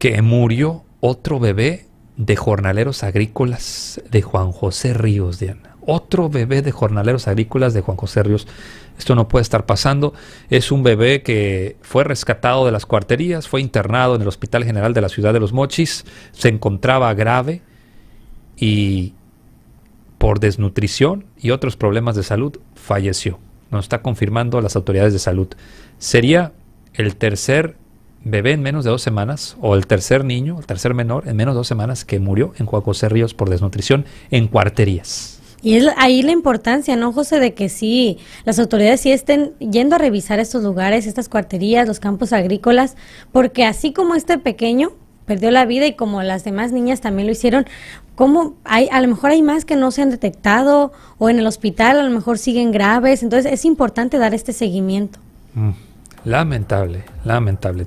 que murió otro bebé de jornaleros agrícolas de Juan José Ríos, Diana. Otro bebé de jornaleros agrícolas de Juan José Ríos. Esto no puede estar pasando. Es un bebé que fue rescatado de las cuarterías, fue internado en el Hospital General de la Ciudad de los Mochis, se encontraba grave y por desnutrición y otros problemas de salud falleció. Nos está confirmando las autoridades de salud. Sería el tercer bebé en menos de dos semanas, o el tercer niño, el tercer menor, en menos de dos semanas, que murió en Juan Ríos por desnutrición en cuarterías. Y es ahí la importancia, ¿no, José? De que sí, las autoridades sí estén yendo a revisar estos lugares, estas cuarterías, los campos agrícolas, porque así como este pequeño perdió la vida y como las demás niñas también lo hicieron, ¿cómo hay, a lo mejor hay más que no se han detectado o en el hospital a lo mejor siguen graves? Entonces es importante dar este seguimiento. Mm, lamentable, lamentable.